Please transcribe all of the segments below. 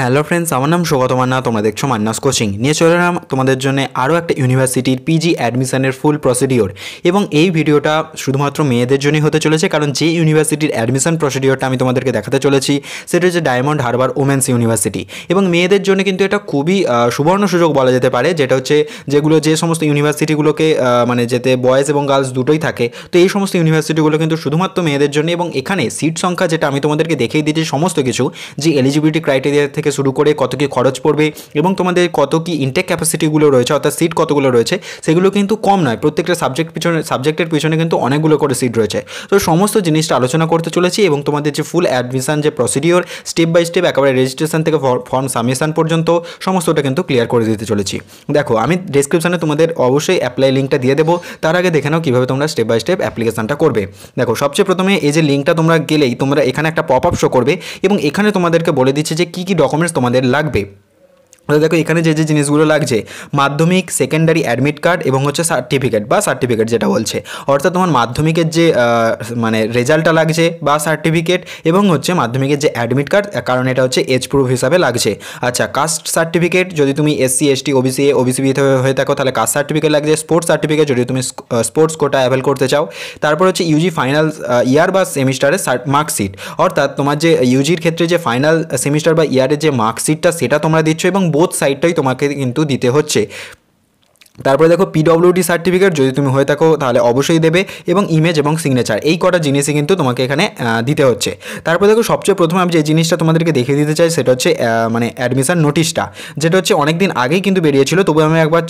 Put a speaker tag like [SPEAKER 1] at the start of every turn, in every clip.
[SPEAKER 1] Hello friends আমার নাম সৌগত মান্না তোমরা দেখছো মান্নাস কোচিং নিয়ে চলে এলাম তোমাদের জন্য আরও একটা ইউনিভার্সিটির পিজি অ্যাডমিশনের ফুল প্রসিডিওর এবং এই ভিডিওটা শুধুমাত্র মেয়েদের জন্যই হতে চলেছে কারণ যে ইউনিভার্সিটির অ্যাডমিশন প্রসিডিওরটা আমি তোমাদেরকে দেখাতে চলেছি সেটা হচ্ছে ডায়মন্ড হারবার ওমেন্স ইউনিভার্সিটি এবং মেয়েদের জন্য কিন্তু এটা খুবই সুবর্ণ সুযোগ বলা যেতে পারে যেটা হচ্ছে যেগুলো যে সমস্ত ইউনিভার্সিটিগুলোকে মানে যেতে বয়েজ এবং গার্লস দুটোই থাকে তো এই সমস্ত ইউনিভার্সিটিগুলো কিন্তু শুধুমাত্র মেয়েদের জন্য এবং এখানে সিট সংখ্যা যেটা আমি তোমাদেরকে দেখিয়ে দিয়েছি সমস্ত কিছু যে এলিজিবিলিটি ক্রাইটেরিয়া থেকে থেকে শুরু করে কত কী খরচ পড়বে এবং তোমাদের কত কী ইনটেক ক্যাপাসিটিগুলো রয়েছে অর্থাৎ সিট কতগুলো রয়েছে সেগুলো কিন্তু কম নয় প্রত্যেকটা সাবজেক্ট পিছনে সাবজেক্টের পিছনে কিন্তু অনেকগুলো করে সিট রয়েছে তো সমস্ত জিনিসটা আলোচনা করতে চলেছি এবং তোমাদের যে ফুল অ্যাডমিশান যে প্রসিডিওর স্টেপ বাই স্টেপ একেবারে রেজিস্ট্রেশন থেকে ফর্ম সাবমিশন পর্যন্ত সমস্তটা কিন্তু ক্লিয়ার করে দিতে চলেছি দেখো আমি ডিসক্রিপশানে তোমাদের অবশ্যই অ্যাপ্লাই লিঙ্কটা দিয়ে দেবো তার আগে দেখে নাও কীভাবে তোমরা স্টেপ বাই স্টেপ অ্যাপ্লিকেশানটা করবে দেখো সবচেয়ে প্রথমে এই যে লিঙ্কটা তোমরা গেলেই তোমরা এখানে একটা পপ আপ শো করবে এবং এখানে তোমাদেরকে বলে দিচ্ছে যে কী কী ডকুমেন্ট परफरमेंस तुम्हारे तो लागे দেখো এখানে যে যে জিনিসগুলো লাগছে মাধ্যমিক সেকেন্ডারি অ্যাডমিট কার্ড এবং হচ্ছে সার্টিফিকেট বা সার্টিফিকেট যেটা বলছে অর্থাৎ তোমার মাধ্যমিকের যে মানে রেজাল্টটা লাগছে বা সার্টিফিকেট এবং হচ্ছে মাধ্যমিকের যে অ্যাডমিট কার্ড কারণ এটা হচ্ছে এজ প্রুফ হিসাবে লাগছে আচ্ছা কাস্ট সার্টিফিকেট যদি তুমি SC ST OBC A OBC B হয়ে থাকো তাহলে কাস্ট সার্টিফিকেট লাগছে স্পোর্টস সার্টিফিকেট যদি তুমি স্পোর্টস কোটা অ্যাভেল করতে চাও তারপর হচ্ছে ইউজি ফাইনাল ইয়ার বা সেমিস্টারের মার্কশিট অর্থাৎ তোমার যে ইউজির ক্ষেত্রে যে ফাইনাল সেমিস্টার বা ইয়ারের যে মার্কশিটটা সেটা তোমরা দিচ্ছ এবং বোধ সাইডটাই তোমাকে কিন্তু দিতে হচ্ছে তারপরে দেখো পিডব্লিউডি সার্টিফিকেট যদি তুমি হয়ে থাকো তাহলে অবশ্যই দেবে এবং ইমেজ এবং সিগনেচার এই কটা জিনিসই কিন্তু তোমাকে এখানে দিতে হচ্ছে তারপরে দেখো সবচেয়ে প্রথমে আমি যে জিনিসটা তোমাদেরকে দেখিয়ে দিতে চাই সেটা হচ্ছে মানে অ্যাডমিশান নোটিশটা যেটা হচ্ছে অনেক দিন আগেই কিন্তু বেরিয়েছিল তবু আমি একবার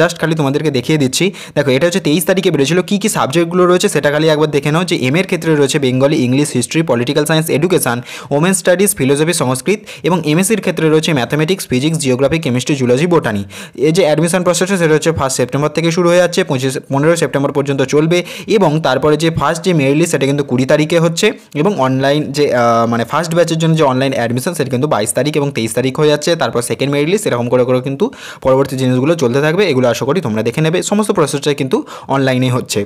[SPEAKER 1] জাস্ট খালি তোমাদেরকে দেখিয়ে দিচ্ছি দেখো এটা হচ্ছে তেইশ তারিখে বেরিয়েছিল কী কী সাবজেক্টগুলো রয়েছে সেটা খালি একবার দেখে নাও যে এম এর ক্ষেত্রে রয়েছে Bengali English history political science education women studies philosophy Sanskrit এবং এমএসির ক্ষেত্রে রয়েছে mathematics physics geography chemistry zoology botany এই যে অ্যাডমিশান প্রসেসটা সেটা হচ্ছে ফার্স্ট সেপ্টেম্বর থেকে শুরু হয়ে যাচ্ছে পঁচিশ পনেরোই সেপ্টেম্বর পর্যন্ত চলবে এবং তারপরে যে ফার্স্ট যে মেরিট লিস্ট সেটা কিন্তু কুড়ি তারিখে হচ্ছে এবং অনলাইন যে মানে ফার্স্ট ব্যাচের জন্য যে অনলাইন অ্যাডমিশন সেটা কিন্তু বাইশ তারিখ এবং তেইশ তারিখ হয়ে যাচ্ছে তারপর সেকেন্ড মেরিট লিস্ট এরকম করে করে কিন্তু পরবর্তী জিনিসগুলো চলতে থাকবে এগুলো আশা করি তোমরা দেখে নেবে সমস্ত প্রসেসটাই কিন্তু অনলাইনে হচ্ছে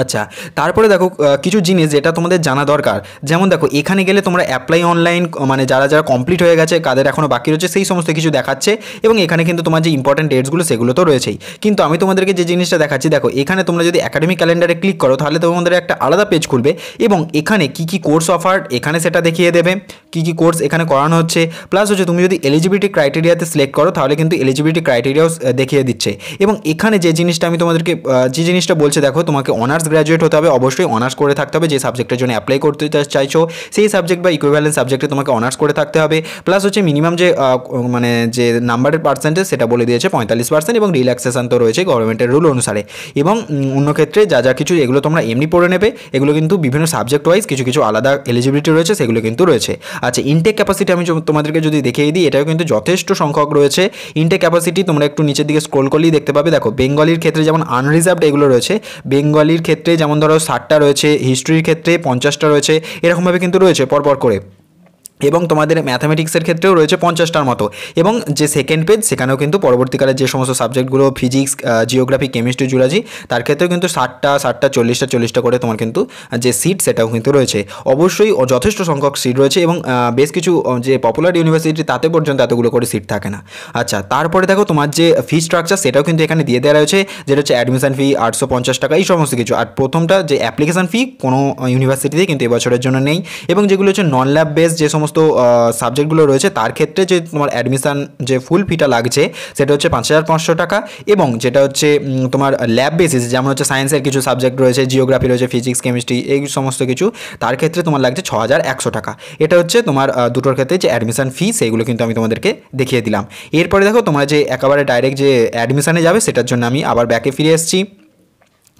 [SPEAKER 1] আচ্ছা তারপরে দেখো কিছু জিনিস যেটা তোমাদের জানা দরকার যেমন দেখো এখানে গেলে তোমরা অ্যাপ্লাই অনলাইন মানে যারা যারা কমপ্লিট হয়ে গেছে কাদের এখনও বাকি রয়েছে সেই সমস্ত কিছু দেখাচ্ছে এবং এখানে কিন্তু তোমার যে ইম্পর্টেন্ট ডেটসগুলো সেগুলো তো রয়েছেই কিন্তু আমি তোমাদেরকে যে জিনিসটা দেখাচ্ছি দেখো এখানে তোমরা যদি একাডেমিক ক্যালেন্ডারে ক্লিক করো তাহলে তোমাদের একটা আলাদা পেজ খুলবে এবং এখানে কি কি কোর্স অফার এখানে সেটা দেখিয়ে দেবে কি কি কোর্স এখানে করানো হচ্ছে প্লাস হচ্ছে তুমি যদি এলিজিবিলিটি ক্রাইটেরিয়াতে সিলেক্ট করো তাহলে কিন্তু এলিজিবিলিটি ক্রাইটেরিয়াও দেখিয়ে দিচ্ছে এবং এখানে যে জিনিসটা আমি তোমাদেরকে যে জিনিসটা বলছে দেখো তোমাকে অনার্স অনার্স গ্র্যাজুয়েট হতে হবে অবশ্যই অনার্স করে থাকতে হবে যে সাবজেক্টের জন্য অ্যাপ্লাই করতে চাইছো সেই সাবজেক্ট বা ইকুইভ্যালেন্ট সাবজেক্টে তোমাকে অনার্স করে থাকতে হবে প্লাস হচ্ছে মিনিমাম যে মানে যে নাম্বারের পার্সেন্টেজ সেটা বলে দিয়েছে পঁয়তাল্লিশ পার্সেন্ট এবং রিল্যাক্সেশন তো রয়েছে গভর্নমেন্টের রুল অনুসারে এবং অন্য ক্ষেত্রে যা যা কিছু এগুলো তোমরা এমনি পড়ে নেবে এগুলো কিন্তু বিভিন্ন সাবজেক্ট ওয়াইজ কিছু কিছু আলাদা এলিজিবিলিটি রয়েছে সেগুলো কিন্তু রয়েছে আচ্ছা ইনটেক ক্যাপাসিটি আমি তোমাদেরকে যদি দেখিয়ে দিই এটাও কিন্তু যথেষ্ট সংখ্যক রয়েছে ইনটেক ক্যাপাসিটি তোমরা একটু নিচের দিকে স্ক্রোল করলেই দেখতে পাবে দেখো বেঙ্গলির ক্ষেত্রে যেমন আনরিজার্ভড এগুলো রয়েছে বেঙ্গলির ক্ষেত্রে ক্ষেত্রে যেমন ধরো ষাটটা রয়েছে হিস্ট্রির ক্ষেত্রে পঞ্চাশটা রয়েছে এরকমভাবে কিন্তু রয়েছে পরপর করে এবং তোমাদের ম্যাথামেটিক্সের ক্ষেত্রেও রয়েছে পঞ্চাশটার মতো এবং যে সেকেন্ড পেজ সেখানেও কিন্তু পরবর্তীকালে যে সমস্ত সাবজেক্টগুলো ফিজিক্স জিওগ্রাফি কেমিস্ট্রি জুলজি তার ক্ষেত্রেও কিন্তু ষাটটা ষাটটা চল্লিশটা চল্লিশটা করে তোমার কিন্তু যে সিট সেটাও কিন্তু রয়েছে অবশ্যই যথেষ্ট সংখ্যক সিট রয়েছে এবং বেশ কিছু যে পপুলার ইউনিভার্সিটি তাতে পর্যন্ত এতগুলো করে সিট থাকে না আচ্ছা তারপরে দেখো তোমার যে ফি স্ট্রাকচার সেটাও কিন্তু এখানে দিয়ে দেওয়া রয়েছে যেটা হচ্ছে অ্যাডমিশন ফি আটশো পঞ্চাশ টাকা এই সমস্ত কিছু আর প্রথমটা যে অ্যাপ্লিকেশান ফি কোনো ইউনিভার্সিটিতে কিন্তু এবছরের জন্য নেই এবং যেগুলো হচ্ছে নন ল্যাব বেস যে সমস্ত সমস্ত সাবজেক্টগুলো রয়েছে তার ক্ষেত্রে যে তোমার অ্যাডমিশান যে ফুল ফিটা লাগছে সেটা হচ্ছে পাঁচ হাজার পাঁচশো টাকা এবং যেটা হচ্ছে তোমার ল্যাব বেসিস যেমন হচ্ছে সায়েন্সের কিছু সাবজেক্ট রয়েছে জিওগ্রাফি রয়েছে ফিজিক্স কেমিস্ট্রি এই সমস্ত কিছু তার ক্ষেত্রে তোমার লাগছে ছ হাজার একশো টাকা এটা হচ্ছে তোমার দুটোর ক্ষেত্রে যে অ্যাডমিশান ফি সেইগুলো কিন্তু আমি তোমাদেরকে দেখিয়ে দিলাম এরপরে দেখো তোমার যে একেবারে ডাইরেক্ট যে অ্যাডমিশানে যাবে সেটার জন্য আমি আবার ব্যাকে ফিরে এসেছি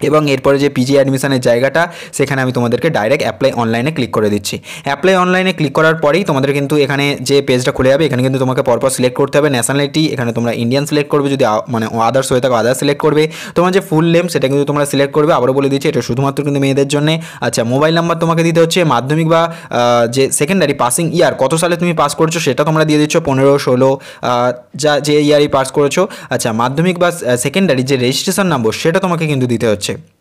[SPEAKER 1] এবং এরপরে যে পিজি অ্যাডমিশনের জায়গাটা সেখানে আমি তোমাদেরকে ডাইরেক্ট অ্যাপ্লাই অনলাইনে ক্লিক করে দিচ্ছি অ্যাপ্লাই অনলাইনে ক্লিক করার পরেই তোমাদের কিন্তু এখানে যে পেজটা খুলে যাবে এখানে কিন্তু তোমাকে পরপর সিলেক্ট করতে হবে ন্যাশনালিটি এখানে তোমরা ইন্ডিয়ান সিলেক্ট করবে যদি মানে আদার্স হয়ে থাকো আদার্স সিলেক্ট করবে তোমার যে ফুল নেম সেটা কিন্তু তোমরা সিলেক্ট করবে আবারও বলে দিচ্ছি এটা শুধুমাত্র কিন্তু মেয়েদের জন্য আচ্ছা মোবাইল নাম্বার তোমাকে দিতে হচ্ছে মাধ্যমিক বা যে সেকেন্ডারি পাসিং ইয়ার কত সালে তুমি পাস করছো সেটা তোমরা দিয়ে দিচ্ছ পনেরো ষোলো যা যে ইয়ারই পাস করেছো আচ্ছা মাধ্যমিক বা সেকেন্ডারি যে রেজিস্ট্রেশন নম্বর সেটা তোমাকে কিন্তু দিতে হচ্ছে Gracias.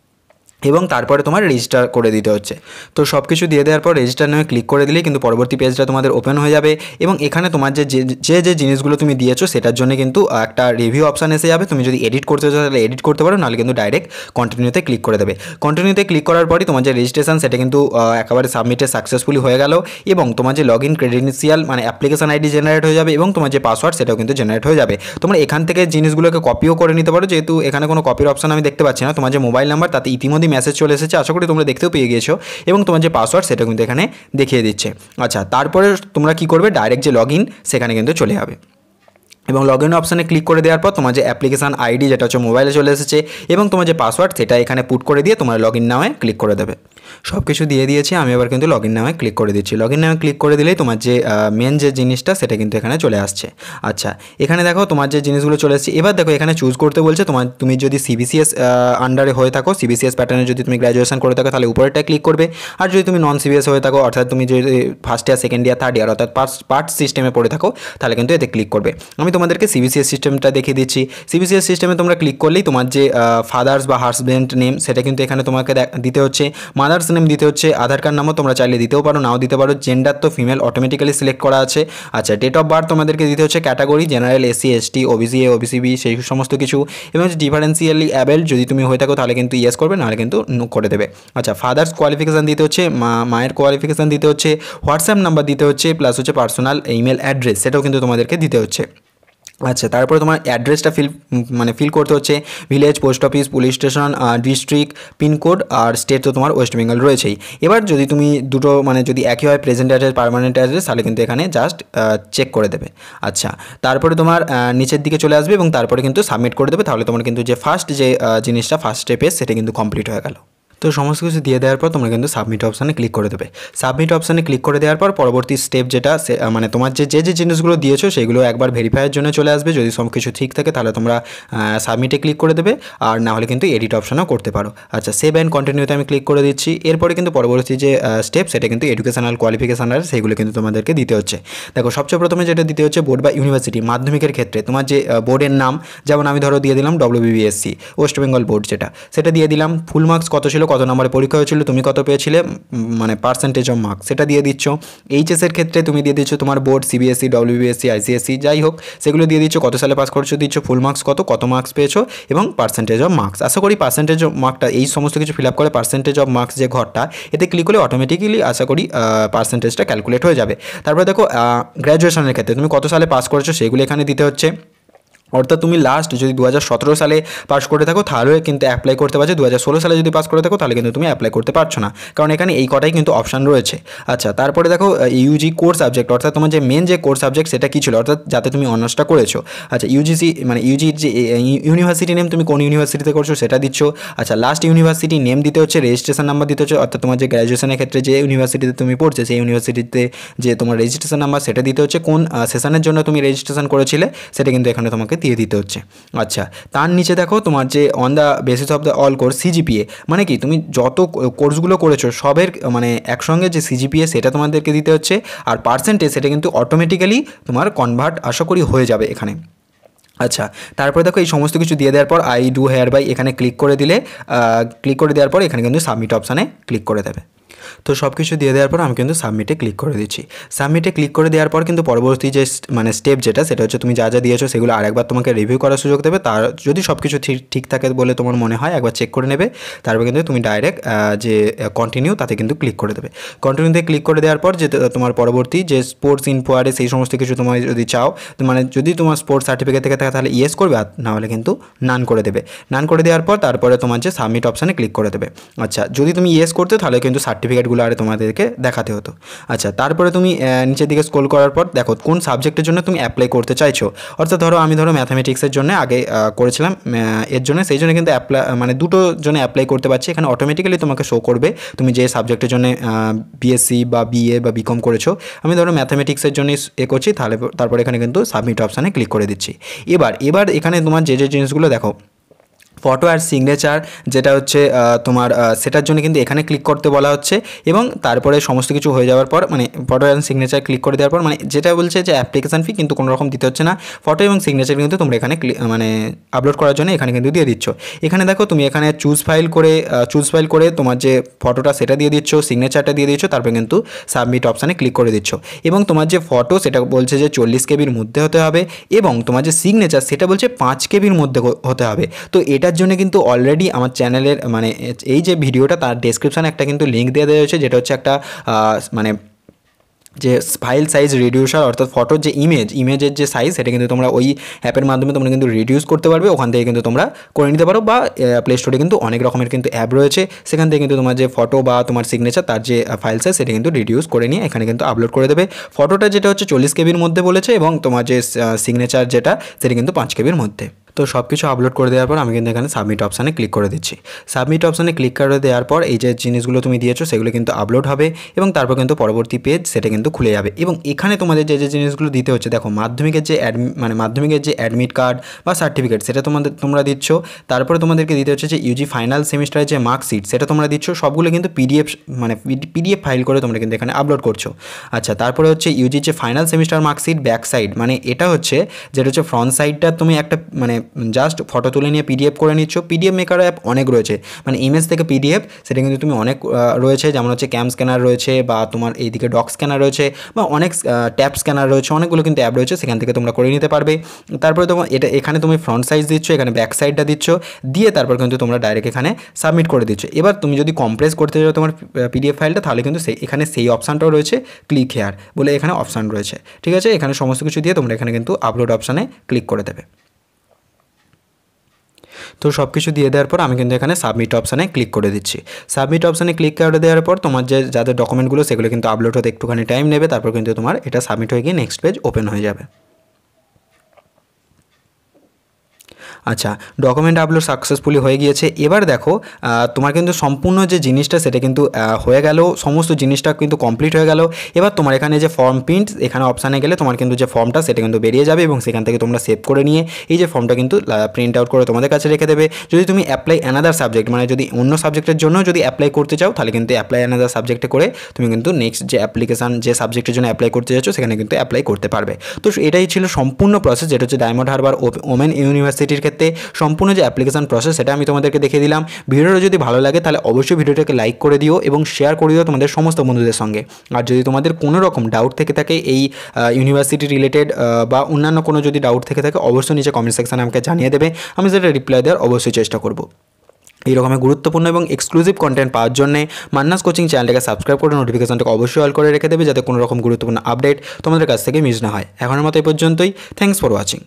[SPEAKER 1] এবং তারপরে তোমার রেজিস্টার করে দিতে হচ্ছে তো সব কিছু দিয়ে দেওয়ার পর রেজিস্টার নামে ক্লিক করে দিলেই কিন্তু পরবর্তী পেজটা তোমাদের ওপেন হয়ে যাবে এবং এখানে তোমার যে যে যে জিনিসগুলো তুমি দিয়েছো সেটার জন্য কিন্তু একটা রিভিউ অপশান এসে যাবে তুমি যদি এডিট করতে চাও তাহলে এডিট করতে পারো নাহলে কিন্তু ডাইরেক্ট কন্টিনিউতে ক্লিক করে দেবে কন্টিনিউতে ক্লিক করার পরই তোমার যে রেজিস্ট্রেশন সেটা কিন্তু একেবারে সাবমিটে সাকসেসফুলি হয়ে গেল এবং তোমার যে লগ ইন ক্রেডেন্সিয়াল মানে অ্যাপ্লিকেশন আইডি জেনারেট হয়ে যাবে এবং তোমার যে পাসওয়ার্ড সেটাও কিন্তু জেনারেট হয়ে যাবে তোমরা এখান থেকে জিনিসগুলোকে কপিও করে নিতে পারো যেহেতু এখানে কোনো কপির অপশান আমি দেখতে পাচ্ছি না তোমার যে মোবাইল নাম্বার তাতে ইতিমধ্যে মেসেজ চলে এসেছে আশা করি তোমরা দেখতেও পেয়ে গিয়েছো এবং তোমার যে পাসওয়ার্ড সেটা কিন্তু এখানে দেখিয়ে দিচ্ছে আচ্ছা তারপরে তোমরা কি করবে ডাইরেক্ট যে লগ সেখানে কিন্তু চলে যাবে এবং লগ ইন অপশানে ক্লিক করে দেওয়ার পর তোমার যে অ্যাপ্লিকেশান আইডি যেটা হচ্ছে মোবাইলে চলে এসেছে এবং তোমার যে পাসওয়ার্ড সেটা এখানে পুট করে দিয়ে তোমার লগ ইন নামে ক্লিক করে দেবে সব কিছু দিয়ে দিয়েছি আমি এবার কিন্তু লগ ইন নামে ক্লিক করে দিচ্ছি লগ ইন নামে ক্লিক করে দিলেই তোমার যে মেন যে জিনিসটা সেটা কিন্তু এখানে চলে আসছে আচ্ছা এখানে দেখো তোমার যে জিনিসগুলো চলে আসছে এবার দেখো এখানে চুজ করতে বলছে তোমার তুমি যদি সিবিসিএস আন্ডারে হয়ে থাকো সিবিসিএস প্যাটার্নে যদি তুমি গ্র্যাজুয়েশন করে থাকো তাহলে উপরেটা ক্লিক করবে আর যদি তুমি নন সিবিএস হয়ে থাকো অর্থাৎ তুমি যদি first year second year third year অর্থাৎ পার্ট সিস্টেমে পড়ে থাকো তাহলে কিন্তু এতে ক্লিক করবে আমি তোমাদেরকে সিবিসিএস সিস্টেমটা দেখিয়ে দিচ্ছি সিবিসিএস সিস্টেমে তোমরা ক্লিক করলেই তোমার যে ফাদার্স বা হাজব্যান্ড নেম সেটা কিন্তু এখানে তোমাকে দিতে হচ্ছে মাদার আদার্স নেম দিতে হচ্ছে আধার কার্ড নামও তোমরা চাইলে দিতেও পারো নাও দিতে পারো জেন্ডার তো ফিমেল অটোমেটিক্যালি সিলেক্ট করা আছে আচ্ছা ডেট অফ বার্থ তোমাদেরকে দিতে হচ্ছে category general SC ST OBC A OBC B সেই সমস্ত কিছু এবং ডিফারেন্সিয়ালি অ্যাবেল যদি তুমি হয়ে থাকো তাহলে কিন্তু ইয়েস করবে নাহলে কিন্তু নো করে দেবে আচ্ছা ফাদার্স কোয়ালিফিকেশান দিতে হচ্ছে মা মায়ের কোয়ালিফিকেশান দিতে হচ্ছে হোয়াটসঅ্যাপ নাম্বার দিতে হচ্ছে প্লাস হচ্ছে পার্সোনাল ইমেল অ্যাড্রেস সেটাও কিন্তু তোমাদেরকে দিতে হচ্ছে আচ্ছা তারপরে তোমার অ্যাড্রেসটা ফিল মানে ফিল করতে হচ্ছে village post office police station district pincode আর স্টেট তো তোমার ওয়েস্ট বেঙ্গল রয়েছেই এবার যদি তুমি দুটো মানে যদি একই হয় প্রেজেন্ট অ্যাড্রেস পারমানেন্ট অ্যাড্রেস তাহলে কিন্তু এখানে জাস্ট চেক করে দেবে আচ্ছা তারপরে তোমার নিচের দিকে চলে আসবে এবং তারপরে কিন্তু সাবমিট করে দেবে তাহলে তোমার কিন্তু যে ফার্স্ট যে জিনিসটা ফার্স্ট স্টেপে সেটা কিন্তু কমপ্লিট হয়ে গেল তো সমস্ত কিছু দিয়ে দেওয়ার পর তোমরা কিন্তু সাবমিট অপশানে ক্লিক করে দেবে সাবমিট অপশানে ক্লিক করে দেওয়ার পর পরবর্তী স্টেপ যেটা মানে তোমার যে যে যে জিনিসগুলো দিয়েছো সেগুলো একবার ভেরিফাইয়ের জন্য চলে আসবে যদি সব কিছু ঠিক থাকে তাহলে তোমরা সাবমিটে ক্লিক করে দেবে আর না হলে কিন্তু এডিট অপশানও করতে পারো আচ্ছা সেভ অ্যান্ড কন্টিনিউতে আমি ক্লিক করে দিচ্ছি এরপরে কিন্তু পরবর্তী যে স্টেপ সেটা কিন্তু এডুকেশনাল কোয়ালিফিকেশান আর সেগুলো কিন্তু তোমাদেরকে দিতে হচ্ছে দেখো সবচেয়ে প্রথমে যেটা দিতে হচ্ছে বোর্ড বা ইউনিভার্সিটি মাধ্যমিকের ক্ষেত্রে তোমার যে বোর্ডের নাম যেমন আমি ধরো দিয়ে দিলাম ডব্লিউবিএসসি ওয়েস্ট বেঙ্গল বোর্ড যেটা সেটা দিয়ে দিলাম ফুল মার্কস কত ছিল কত নম্বরে পরীক্ষা হয়েছিল তুমি কত পেয়েছিলে মানে পার্সেন্টেজ অফ মার্কস সেটা দিয়ে দিচ্ছ এইচএসের ক্ষেত্রে তুমি দিয়ে দিচ্ছ তোমার বোর্ড সিবিএসসি ডব্লিউবিএসসি আইসিএসসি যাই হোক সেগুলো দিয়ে দিচ্ছ কত সালে পাস করছো দিচ্ছ ফুল মার্কস কত কত মার্কস পেয়েছো এবং পার্সেন্টেজ অফ মার্কস আশা করি পার্সেন্টেজ অফ মার্কটা এই সমস্ত কিছু ফিল আপ করে পার্সেন্টেজ অফ মার্কস যে ঘরটা এতে ক্লিক করলে অটোমেটিক্যালি আশা করি পার্সেন্টেজটা ক্যালকুলেট হয়ে যাবে তারপরে দেখো গ্র্যাজুয়েশনের ক্ষেত্রে তুমি কত সালে পাস করেছো সেগুলো এখানে দিতে হচ্ছে অর্থাৎ তুমি লাস্ট যদি দু সালে পাস করে থাকো তাহলে কিন্তু অ্যাপ্লাই করতে পারছো দু সালে যদি পাস করে থাকো তাহলে কিন্তু তুমি অ্যাপ্লাই করতে পারছো না কারণ এখানে এই কটাই কিন্তু অপশান রয়েছে আচ্ছা তারপরে দেখো ইউজি কোর সাবজেক্ট অর্থাৎ তোমার যে মেন যে কোর সাবজেক্ট সেটা কী ছিল অর্থাৎ যাতে তুমি অনার্সটা করেছো আচ্ছা ইউজিসি মানে ইউজির যে ইউনিভার্সিটি নেম তুমি কোন ইউনিভার্সিটিতে করছো সেটা দিচ্ছ আচ্ছা লাস্ট ইউনিভার্সিটি নেম দিতে হচ্ছে রেজিস্ট্রেশন নাম্বার দিতে হচ্ছে অর্থাৎ তোমার যে গ্র্যাজুয়েশনের ক্ষেত্রে যে ইউনিভার্সিটিতে তুমি পড়ছো সেই ইউনিভার্সিটিতে যে তোমার রেজিস্ট্রেশন নাম্বার সেটা দিতে হচ্ছে কোন সেশনের জন্য তুমি রেজিস্ট্রেশন করেছিলে সেটা কিন্তু এখানে তোমাকে দিয়ে দিতে হচ্ছে আচ্ছা তার নিচে দেখো তোমার যে on the basis of the all course CGPA মানে কি তুমি যত কোর্সগুলো করেছো সবের মানে একসঙ্গে যে সিজিপিএ সেটা তোমাদেরকে দিতে হচ্ছে আর পার্সেন্টেজ সেটা কিন্তু অটোমেটিক্যালি তোমার কনভার্ট আশা করি হয়ে যাবে এখানে আচ্ছা তারপরে দেখো এই সমস্ত কিছু দিয়ে দেওয়ার পর আই ডু হেয়ার বাই এখানে ক্লিক করে দিলে ক্লিক করে দেওয়ার পর এখানে কিন্তু সাবমিট অপশানে ক্লিক করে দেবে তো সব কিছু দিয়ে দেওয়ার পর আমি কিন্তু সাবমিটে ক্লিক করে দিচ্ছি সাবমিটে ক্লিক করে দেওয়ার পর কিন্তু পরবর্তী যে মানে স্টেপ যেটা সেটা হচ্ছে তুমি যা যা দিয়েছো সেগুলো আরেকবার তোমাকে রিভিউ করার সুযোগ দেবে তার যদি সব কিছু ঠিক থাকে বলে তোমার মনে হয় একবার চেক করে নেবে তারপর কিন্তু তুমি ডাইরেক্ট যে কন্টিনিউ তাতে কিন্তু ক্লিক করে দেবে কন্টিনিউতে ক্লিক করে দেওয়ার পর যে তোমার পরবর্তী যে স্পোর্টস ইনফো আরে সেই সমস্ত কিছু তোমার যদি চাও মানে যদি তোমার স্পোর্টস সার্টিফিকেট থেকে থাকে তাহলে ইয়েস করবে আর হলে কিন্তু নান করে দেবে নান করে দেওয়ার পর তারপরে তোমার যে সাবমিট অপশানে ক্লিক করে দেবে আচ্ছা যদি তুমি ইয়েস করতে তাহলে কিন্তু সার্টিফিকেট সার্টিফিকেটগুলো আরে তোমাদেরকে দেখাতে হতো আচ্ছা তারপরে তুমি নিচের দিকে স্কোল করার পর দেখো কোন সাবজেক্টের জন্য তুমি অ্যাপ্লাই করতে চাইছো অর্থাৎ ধরো আমি ধরো ম্যাথামেটিক্সের জন্য আগে করেছিলাম এর জন্য সেই জন্য কিন্তু অ্যাপ্লাই মানে দুটো জন্য অ্যাপ্লাই করতে পারছি এখানে অটোমেটিক্যালি তোমাকে শো করবে তুমি যে সাবজেক্টের জন্য বিএসসি বা বিএ বা বিকম করেছো আমি ধরো ম্যাথামেটিক্সের জন্যই এ করছি তাহলে তারপর এখানে কিন্তু সাবমিট অপশানে ক্লিক করে দিচ্ছি এবার এবার এখানে তোমার যে যে জিনিসগুলো দেখো ফটো আর সিগনেচার যেটা হচ্ছে তোমার সেটার জন্য কিন্তু এখানে ক্লিক করতে বলা হচ্ছে এবং তারপরে সমস্ত কিছু হয়ে যাওয়ার পর মানে ফটো অ্যান্ড সিগনেচার ক্লিক করে দেওয়ার পর মানে যেটা বলছে যে অ্যাপ্লিকেশান ফি কিন্তু কোনো রকম দিতে হচ্ছে না ফটো এবং সিগনেচার কিন্তু তোমরা এখানে মানে আপলোড করার জন্য এখানে কিন্তু দিয়ে দিচ্ছ এখানে দেখো তুমি এখানে চুজ ফাইল করে চুজ ফাইল করে তোমার যে ফটোটা সেটা দিয়ে দিচ্ছ সিগনেচারটা দিয়ে দিচ্ছ তারপর কিন্তু সাবমিট অপশানে ক্লিক করে দিচ্ছ এবং তোমার যে ফটো সেটা বলছে যে চল্লিশ কেবির মধ্যে হতে হবে এবং তোমার যে সিগনেচার সেটা বলছে পাঁচ কেবির মধ্যে হতে হবে তো এটা এটার জন্য কিন্তু অলরেডি আমার চ্যানেলের মানে এই যে ভিডিওটা তার ডেসক্রিপশানে একটা কিন্তু লিঙ্ক দিয়ে দেওয়া হয়েছে যেটা হচ্ছে একটা মানে যে ফাইল সাইজ রিডিউসার অর্থাৎ ফটোর যে ইমেজ ইমেজের যে সাইজ সেটা কিন্তু তোমরা ওই অ্যাপের মাধ্যমে তোমরা কিন্তু রিডিউস করতে পারবে ওখান থেকে কিন্তু তোমরা করে নিতে পারো বা প্লে স্টোরে কিন্তু অনেক রকমের কিন্তু অ্যাপ রয়েছে সেখান থেকে কিন্তু তোমার যে ফটো বা তোমার সিগনেচার তার যে ফাইল সাইজ সেটা কিন্তু রিডিউস করে নিয়ে এখানে কিন্তু আপলোড করে দেবে ফটোটা যেটা হচ্ছে চল্লিশ কেবির মধ্যে বলেছে এবং তোমার যে সিগনেচার যেটা সেটা কিন্তু পাঁচ কেবির মধ্যে তো সব কিছু আপলোড করে দেওয়ার পর আমি কিন্তু এখানে সাবমিট অপশানে ক্লিক করে দিচ্ছি সাবমিট অপশানে ক্লিক করে দেওয়ার পর এই যে জিনিসগুলো তুমি দিয়েছো সেগুলো কিন্তু আপলোড হবে এবং তারপর কিন্তু পরবর্তী পেজ সেটা কিন্তু খুলে যাবে এবং এখানে তোমাদের যে যে জিনিসগুলো দিতে হচ্ছে দেখো মাধ্যমিকের যে অ্যাড মানে মাধ্যমিকের যে অ্যাডমিট কার্ড বা সার্টিফিকেট সেটা তোমাদের তোমরা দিচ্ছ তারপরে তোমাদেরকে দিতে হচ্ছে যে ইউজি ফাইনাল সেমিস্টারের যে মার্কশিট সেটা তোমরা দিচ্ছ সবগুলো কিন্তু পিডিএফ মানে পিডিএফ ফাইল করে তোমরা কিন্তু এখানে আপলোড করছো আচ্ছা তারপরে হচ্ছে ইউজির যে final semester marksheet back side মানে এটা হচ্ছে যেটা হচ্ছে ফ্রন্ট সাইডটা তুমি একটা মানে জাস্ট ফটো তুলে নিয়ে পিডিএফ করে নিচ্ছ পিডিএফ মেকার অ্যাপ অনেক রয়েছে মানে ইমেজ থেকে পিডিএফ সেটা কিন্তু তুমি অনেক রয়েছে যেমন হচ্ছে ক্যাম স্ক্যানার রয়েছে বা তোমার এইদিকে ডক স্ক্যানার রয়েছে বা অনেক ট্যাপ স্ক্যানার রয়েছে অনেকগুলো কিন্তু অ্যাপ রয়েছে সেখান থেকে তোমরা করে নিতে পারবে তারপরে তোমার এটা এখানে তুমি ফ্রন্ট সাইজ দিচ্ছ এখানে ব্যাক সাইডটা দিচ্ছ দিয়ে তারপর কিন্তু তোমরা ডাইরেক্ট এখানে সাবমিট করে দিচ্ছ এবার তুমি যদি কম্প্রেস করতে চাও তোমার পিডিএফ ফাইলটা তাহলে কিন্তু সেই এখানে সেই অপশানটাও রয়েছে ক্লিক হেয়ার বলে এখানে অপশান রয়েছে ঠিক আছে এখানে সমস্ত কিছু দিয়ে তোমরা এখানে কিন্তু আপলোড অপশানে ক্লিক করে দেবে তো সব কিছু দিয়ে দেওয়ার পর আমি কিন্তু এখানে সাবমিট অপশানে ক্লিক করে দিচ্ছি সাবমিট অপশানে ক্লিক করে দেওয়ার পর তোমার যে যাদের ডকুমেন্টগুলো সেগুলো কিন্তু আপলোড হতে একটুখানি টাইম নেবে তারপর কিন্তু তোমার এটা সাবমিট হয়ে গিয়ে নেক্সট পেজ ওপেন হয়ে যাবে আচ্ছা ডকুমেন্ট আপলোড সাকসেসফুলি হয়ে গিয়েছে এবার দেখো তোমার কিন্তু সম্পূর্ণ যে জিনিসটা সেটা কিন্তু হয়ে গেল সমস্ত জিনিসটা কিন্তু কমপ্লিট হয়ে গেল এবার তোমার এখানে যে ফর্ম প্রিন্ট এখানে অপশানে গেলে তোমার কিন্তু যে ফর্মটা সেটা কিন্তু বেরিয়ে যাবে এবং সেখান থেকে তোমরা সেভ করে নিয়ে এই যে ফর্মটা কিন্তু প্রিন্ট আউট করে তোমাদের কাছে রেখে দেবে যদি তুমি অ্যাপ্লাই অ্যানাদার সাবজেক্ট মানে যদি অন্য সাবজেক্টের জন্য যদি অ্যাপ্লাই করতে চাও তাহলে কিন্তু অ্যাপ্লাই অ্যানাদার সাবজেক্টে করে তুমি কিন্তু নেক্সট যে অ্যাপ্লিকেশান যে সাবজেক্টের জন্য অ্যাপ্লাই করতে যাচ্ছ সেখানে কিন্তু অ্যাপ্লাই করতে পারবে তো এটাই ছিল সম্পূর্ণ প্রসেস যেটা হচ্ছে ডায়মন্ড হারবার ওমেন ইউনিভার্সিটির ক্ষেত্রে সম্পূর্ণ যে অ্যাপ্লিকেশান প্রসেস সেটা আমি তোমাদেরকে দেখিয়ে দিলাম ভিডিওটা যদি ভালো লাগে তাহলে অবশ্যই ভিডিওটাকে লাইক করে দিও এবং শেয়ার করে দিও তোমাদের সমস্ত বন্ধুদের সঙ্গে আর যদি তোমাদের কোনো রকম ডাউট থেকে থাকে এই ইউনিভার্সিটি রিলেটেড বা অন্যান্য কোনো যদি ডাউট থেকে থাকে অবশ্যই নিচে কমেন্ট সেকশানে আমাকে জানিয়ে দেবে আমি সেটা রিপ্লাই দেওয়ার অবশ্যই চেষ্টা করব এই রকমের গুরুত্বপূর্ণ এবং এক্সক্লুসিভ কন্টেন্ট পাওয়ার জন্য মান্নাস কোচিং চ্যানেলটাকে সাবস্ক্রাইব করে নোটিফিকেশনটাকে অবশ্যই অল করে রেখে দেবে যাতে কোনো রকম গুরুত্বপূর্ণ আপডেট তোমাদের কাছ থেকে মিস না হয় এখনের মতো এই পর্যন্তই থ্যাংকস ফর ওয়াচিং